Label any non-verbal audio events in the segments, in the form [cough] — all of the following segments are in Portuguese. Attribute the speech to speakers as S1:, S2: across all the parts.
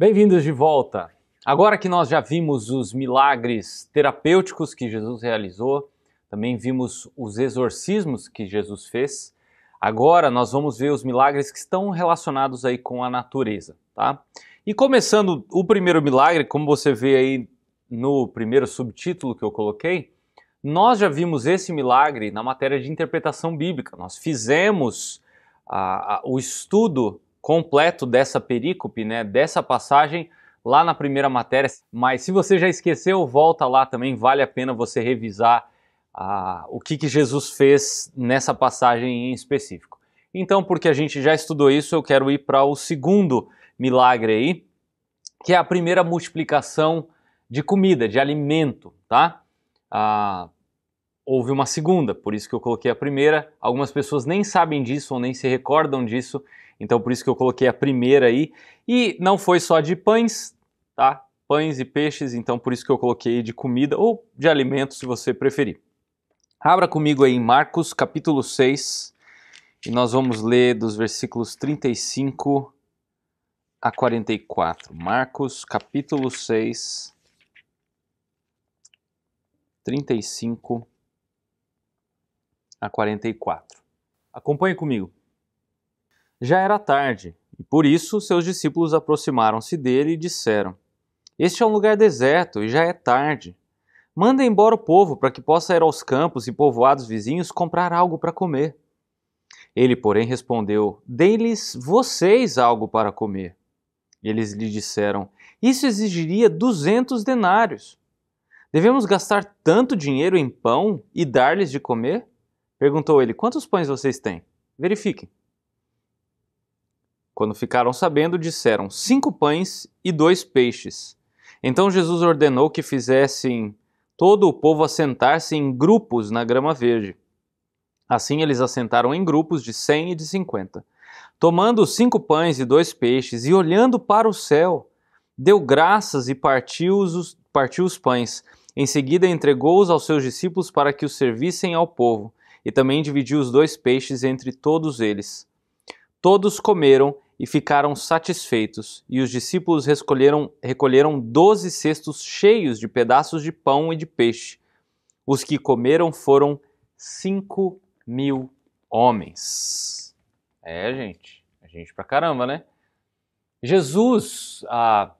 S1: Bem-vindos de volta! Agora que nós já vimos os milagres terapêuticos que Jesus realizou, também vimos os exorcismos que Jesus fez, agora nós vamos ver os milagres que estão relacionados aí com a natureza, tá? E começando o primeiro milagre, como você vê aí no primeiro subtítulo que eu coloquei, nós já vimos esse milagre na matéria de interpretação bíblica. Nós fizemos o estudo completo dessa perícope, né, dessa passagem, lá na primeira matéria. Mas se você já esqueceu, volta lá também, vale a pena você revisar ah, o que, que Jesus fez nessa passagem em específico. Então, porque a gente já estudou isso, eu quero ir para o segundo milagre aí, que é a primeira multiplicação de comida, de alimento, tá? Ah, houve uma segunda, por isso que eu coloquei a primeira. Algumas pessoas nem sabem disso ou nem se recordam disso, então por isso que eu coloquei a primeira aí. E não foi só de pães, tá? Pães e peixes, então por isso que eu coloquei de comida ou de alimento, se você preferir. Abra comigo aí em Marcos capítulo 6 e nós vamos ler dos versículos 35 a 44. Marcos capítulo 6 35 a 44. Acompanhe comigo. Já era tarde, e por isso seus discípulos aproximaram-se dele e disseram: Este é um lugar deserto e já é tarde. Manda embora o povo para que possa ir aos campos e povoados vizinhos comprar algo para comer. Ele, porém, respondeu: Dei-lhes vocês algo para comer. Eles lhe disseram: Isso exigiria duzentos denários. Devemos gastar tanto dinheiro em pão e dar-lhes de comer? Perguntou ele: Quantos pães vocês têm? Verifiquem. Quando ficaram sabendo, disseram: cinco pães e dois peixes. Então Jesus ordenou que fizessem todo o povo assentar-se em grupos na grama verde. Assim eles assentaram em grupos de cem e de cinquenta. Tomando os cinco pães e dois peixes, e olhando para o céu, deu graças e partiu os, partiu os pães. Em seguida entregou-os aos seus discípulos para que os servissem ao povo, e também dividiu os dois peixes entre todos eles. Todos comeram e ficaram satisfeitos. E os discípulos recolheram, recolheram doze cestos cheios de pedaços de pão e de peixe. Os que comeram foram cinco mil homens. É, gente, a é gente pra caramba, né? Jesus, ah,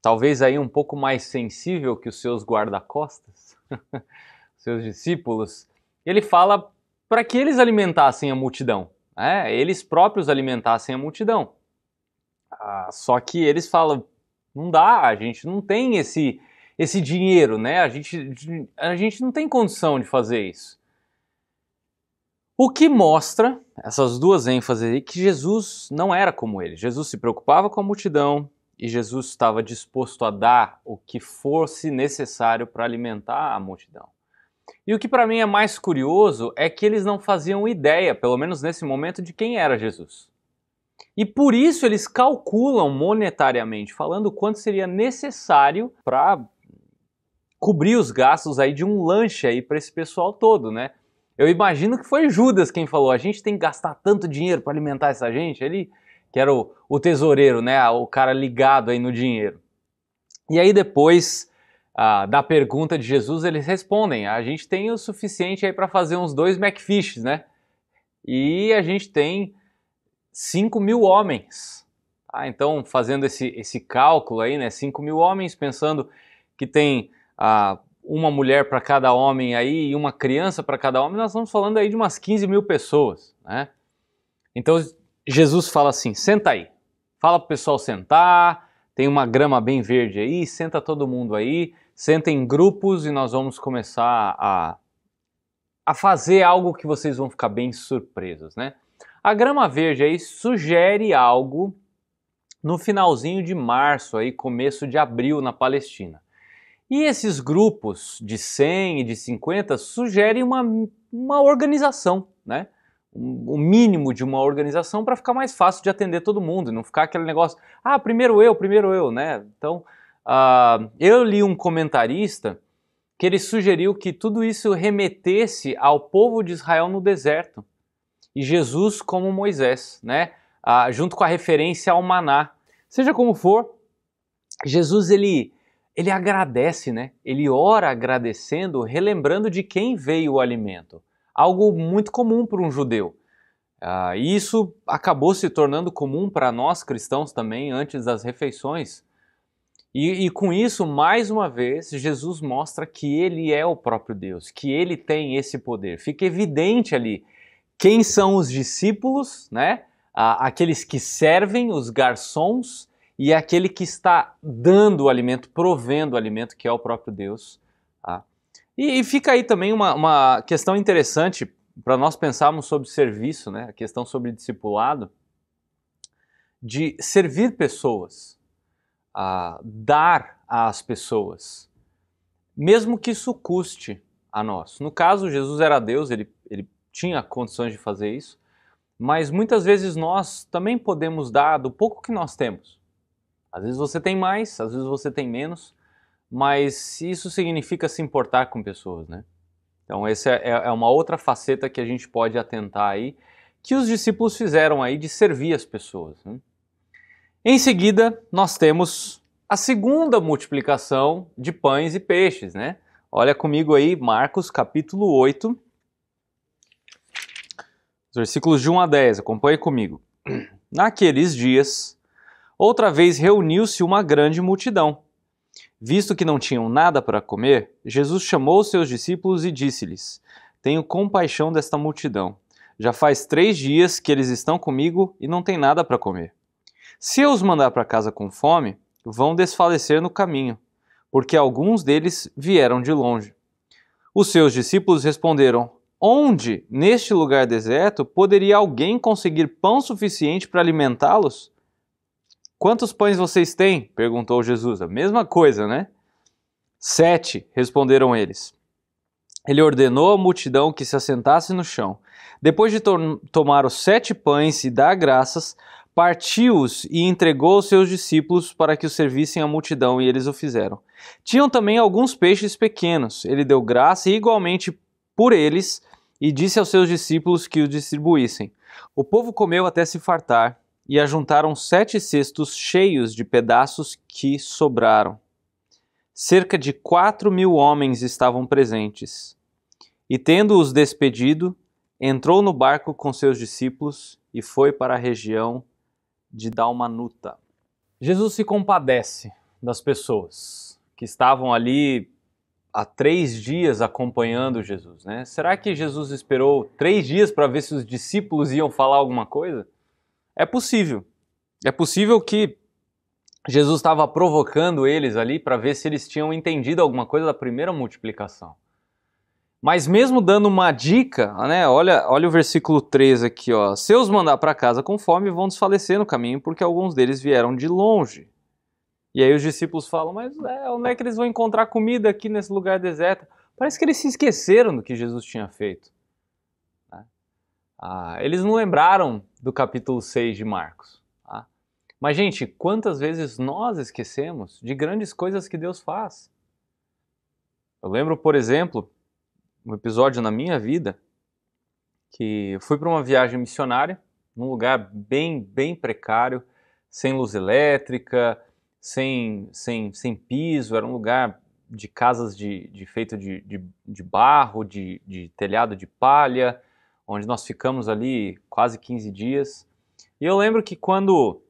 S1: talvez aí um pouco mais sensível que os seus guarda-costas, [laughs] seus discípulos, ele fala para que eles alimentassem a multidão. Né, eles próprios alimentassem a multidão. Ah, só que eles falam, não dá, a gente não tem esse, esse dinheiro, né? A gente, a gente não tem condição de fazer isso. O que mostra, essas duas ênfases aí, que Jesus não era como ele. Jesus se preocupava com a multidão e Jesus estava disposto a dar o que fosse necessário para alimentar a multidão. E o que para mim é mais curioso é que eles não faziam ideia, pelo menos nesse momento, de quem era Jesus. E por isso eles calculam monetariamente, falando quanto seria necessário para cobrir os gastos aí de um lanche aí para esse pessoal todo, né? Eu imagino que foi Judas quem falou: a gente tem que gastar tanto dinheiro para alimentar essa gente. Ele, que era o, o tesoureiro, né? O cara ligado aí no dinheiro. E aí depois ah, da pergunta de Jesus, eles respondem: a gente tem o suficiente aí para fazer uns dois MacFish né? E a gente tem 5 mil homens. Ah, então, fazendo esse, esse cálculo aí, né? 5 mil homens, pensando que tem ah, uma mulher para cada homem aí e uma criança para cada homem, nós estamos falando aí de umas 15 mil pessoas, né? Então, Jesus fala assim: senta aí. Fala pro pessoal sentar, tem uma grama bem verde aí, senta todo mundo aí sentem grupos e nós vamos começar a, a fazer algo que vocês vão ficar bem surpresos, né? A grama verde aí sugere algo no finalzinho de março, aí começo de abril na Palestina. E esses grupos de 100 e de 50 sugerem uma, uma organização, né? o mínimo de uma organização para ficar mais fácil de atender todo mundo, não ficar aquele negócio, ah, primeiro eu, primeiro eu, né? Então, Uh, eu li um comentarista que ele sugeriu que tudo isso remetesse ao povo de Israel no deserto e Jesus como Moisés, né? Uh, junto com a referência ao maná. Seja como for, Jesus ele ele agradece, né? Ele ora agradecendo, relembrando de quem veio o alimento. Algo muito comum para um judeu. Uh, e isso acabou se tornando comum para nós cristãos também antes das refeições. E, e, com isso, mais uma vez, Jesus mostra que ele é o próprio Deus, que ele tem esse poder. Fica evidente ali quem são os discípulos, né? Aqueles que servem, os garçons, e aquele que está dando o alimento, provendo o alimento, que é o próprio Deus. Tá? E, e fica aí também uma, uma questão interessante para nós pensarmos sobre serviço, né? A questão sobre discipulado, de servir pessoas a dar às pessoas, mesmo que isso custe a nós. No caso, Jesus era Deus, ele, ele tinha condições de fazer isso, mas muitas vezes nós também podemos dar do pouco que nós temos. Às vezes você tem mais, às vezes você tem menos, mas isso significa se importar com pessoas, né? Então, essa é, é, é, uma outra faceta que a gente pode atentar aí, que os discípulos fizeram aí de servir as pessoas. Né? Em seguida, nós temos a segunda multiplicação de pães e peixes, né? Olha comigo aí, Marcos capítulo 8, versículos de 1 a 10, acompanhe comigo. [clears throat] Naqueles dias, outra vez reuniu-se uma grande multidão. Visto que não tinham nada para comer, Jesus chamou seus discípulos e disse-lhes: Tenho compaixão desta multidão. Já faz três dias que eles estão comigo e não têm nada para comer. Se eu os mandar para casa com fome, vão desfalecer no caminho, porque alguns deles vieram de longe. Os seus discípulos responderam: Onde, neste lugar deserto, poderia alguém conseguir pão suficiente para alimentá-los? Quantos pães vocês têm? perguntou Jesus. A mesma coisa, né? Sete, responderam eles. Ele ordenou à multidão que se assentasse no chão. Depois de to tomar os sete pães e dar graças, partiu-os e entregou os seus discípulos para que os servissem à multidão, e eles o fizeram. Tinham também alguns peixes pequenos. Ele deu graça igualmente por eles e disse aos seus discípulos que os distribuíssem. O povo comeu até se fartar e ajuntaram sete cestos cheios de pedaços que sobraram. Cerca de quatro mil homens estavam presentes. E tendo-os despedido, entrou no barco com seus discípulos e foi para a região de Dalmanuta. Jesus se compadece das pessoas que estavam ali há três dias acompanhando Jesus, né? Será que Jesus esperou três dias para ver se os discípulos iam falar alguma coisa? É possível. É possível que Jesus estava provocando eles ali para ver se eles tinham entendido alguma coisa da primeira multiplicação. Mas mesmo dando uma dica, né? Olha, olha o versículo 3 aqui, ó. Se os mandar para casa com fome, vão desfalecer no caminho, porque alguns deles vieram de longe. E aí os discípulos falam: "Mas é, onde é que eles vão encontrar comida aqui nesse lugar deserto?" Parece que eles se esqueceram do que Jesus tinha feito. Né? Ah, eles não lembraram do capítulo 6 de Marcos. Tá? Mas, gente, quantas vezes nós esquecemos de grandes coisas que Deus faz? Eu lembro, por exemplo, um episódio na minha vida que eu fui para uma viagem missionária, num lugar bem, bem precário, sem luz elétrica, sem, sem, sem piso, era um lugar de casas de, de feito de, de, de barro, de, de telhado de palha, onde nós ficamos ali quase 15 dias. E eu lembro que quando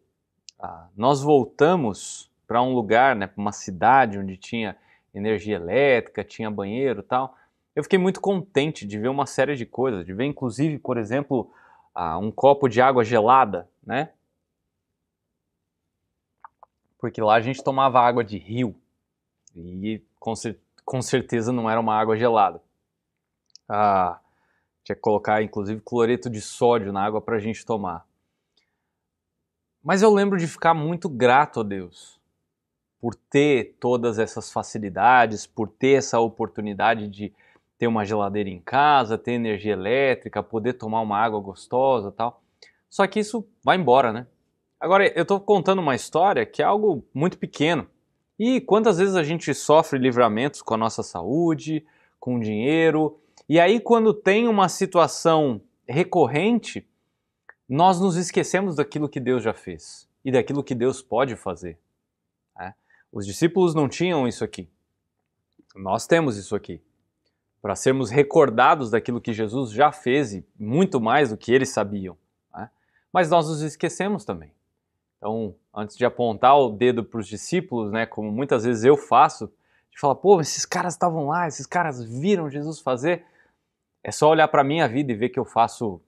S1: ah, nós voltamos para um lugar, né, para uma cidade onde tinha energia elétrica, tinha banheiro e tal, eu fiquei muito contente de ver uma série de coisas, de ver inclusive, por exemplo, ah, um copo de água gelada, né? Porque lá a gente tomava água de rio e com, cer com certeza não era uma água gelada. Ah, tinha que colocar inclusive cloreto de sódio na água para a gente tomar. Mas eu lembro de ficar muito grato a Deus por ter todas essas facilidades, por ter essa oportunidade de ter uma geladeira em casa, ter energia elétrica, poder tomar uma água gostosa tal. Só que isso vai embora, né? Agora, eu estou contando uma história que é algo muito pequeno. E quantas vezes a gente sofre livramentos com a nossa saúde, com o dinheiro, e aí quando tem uma situação recorrente, nós nos esquecemos daquilo que Deus já fez e daquilo que Deus pode fazer. Né? Os discípulos não tinham isso aqui. Nós temos isso aqui para sermos recordados daquilo que Jesus já fez e muito mais do que eles sabiam. Né? Mas nós nos esquecemos também. Então, antes de apontar o dedo para os discípulos, né, como muitas vezes eu faço, de falar, pô, esses caras estavam lá, esses caras viram Jesus fazer, é só olhar para a minha vida e ver que eu faço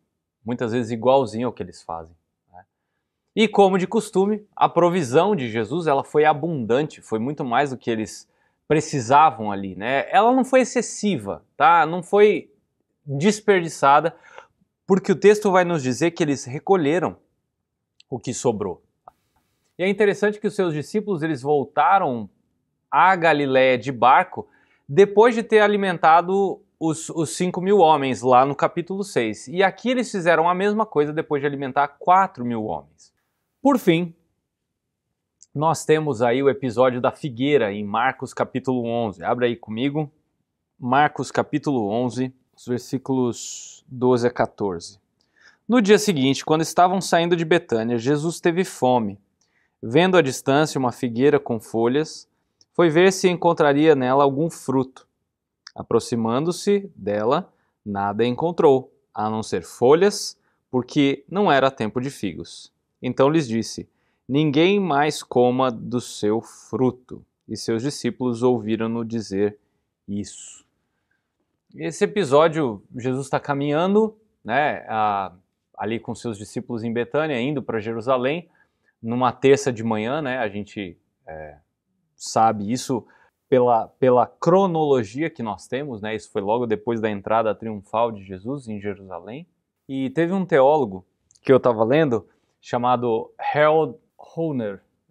S1: muitas vezes igualzinho ao que eles fazem. Né? E como de costume, a provisão de Jesus ela foi abundante, foi muito mais do que eles precisavam ali, né? Ela não foi excessiva, tá? Não foi desperdiçada, porque o texto vai nos dizer que eles recolheram o que sobrou. E é interessante que os seus discípulos eles voltaram à Galiléia de barco depois de ter alimentado os, os 5 mil homens lá no capítulo 6. E aqui eles fizeram a mesma coisa depois de alimentar 4 mil homens. Por fim, nós temos aí o episódio da figueira em Marcos capítulo 11. Abra aí comigo. Marcos capítulo 11, versículos 12 a 14. No dia seguinte, quando estavam saindo de Betânia, Jesus teve fome. Vendo à distância uma figueira com folhas, foi ver se encontraria nela algum fruto. Aproximando-se dela, nada encontrou, a não ser folhas, porque não era tempo de figos. Então lhes disse: Ninguém mais coma do seu fruto. E seus discípulos ouviram-no dizer isso. Esse episódio, Jesus está caminhando, né, a, ali com seus discípulos em Betânia, indo para Jerusalém, numa terça de manhã, né, a gente é, sabe isso pela, pela cronologia que nós temos, né, isso foi logo depois da entrada triunfal de Jesus em Jerusalém. E teve um teólogo que eu estava lendo, chamado Harold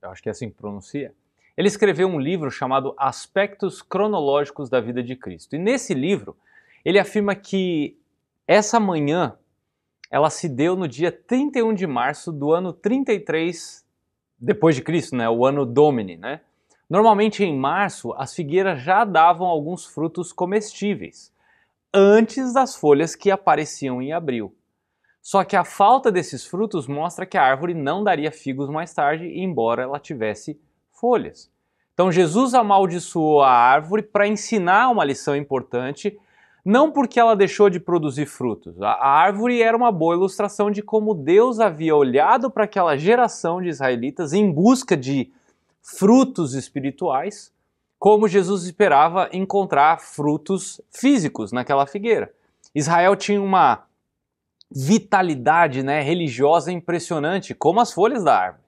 S1: eu acho que é assim que pronuncia, ele escreveu um livro chamado Aspectos Cronológicos da Vida de Cristo. E nesse livro, ele afirma que essa manhã ela se deu no dia 31 de março do ano 33 depois de Cristo, né, o ano Domini, né? Normalmente em março as figueiras já davam alguns frutos comestíveis antes das folhas que apareciam em abril. Só que a falta desses frutos mostra que a árvore não daria figos mais tarde, embora ela tivesse folhas. Então Jesus amaldiçoou a árvore para ensinar uma lição importante, não porque ela deixou de produzir frutos. A árvore era uma boa ilustração de como Deus havia olhado para aquela geração de israelitas em busca de frutos espirituais, como Jesus esperava encontrar frutos físicos naquela figueira. Israel tinha uma vitalidade né, religiosa impressionante, como as folhas da árvore.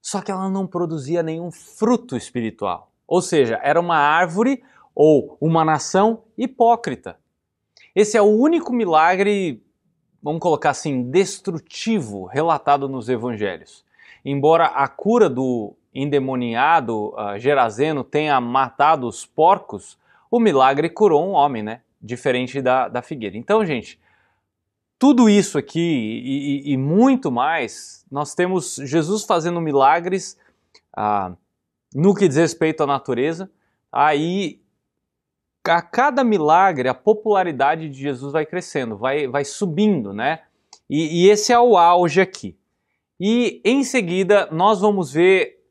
S1: Só que ela não produzia nenhum fruto espiritual. Ou seja, era uma árvore ou uma nação hipócrita. Esse é o único milagre, vamos colocar assim, destrutivo relatado nos evangelhos. Embora a cura do endemoniado uh, Gerazeno tenha matado os porcos, o milagre curou um homem, né? Diferente da, da figueira. Então, gente, tudo isso aqui e, e, e muito mais, nós temos Jesus fazendo milagres ah, no que diz respeito à natureza. Aí, a cada milagre, a popularidade de Jesus vai crescendo, vai, vai subindo, né? E, e esse é o auge aqui. E em seguida, nós vamos ver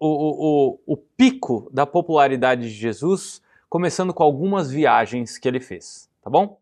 S1: o, o, o pico da popularidade de Jesus, começando com algumas viagens que ele fez, tá bom?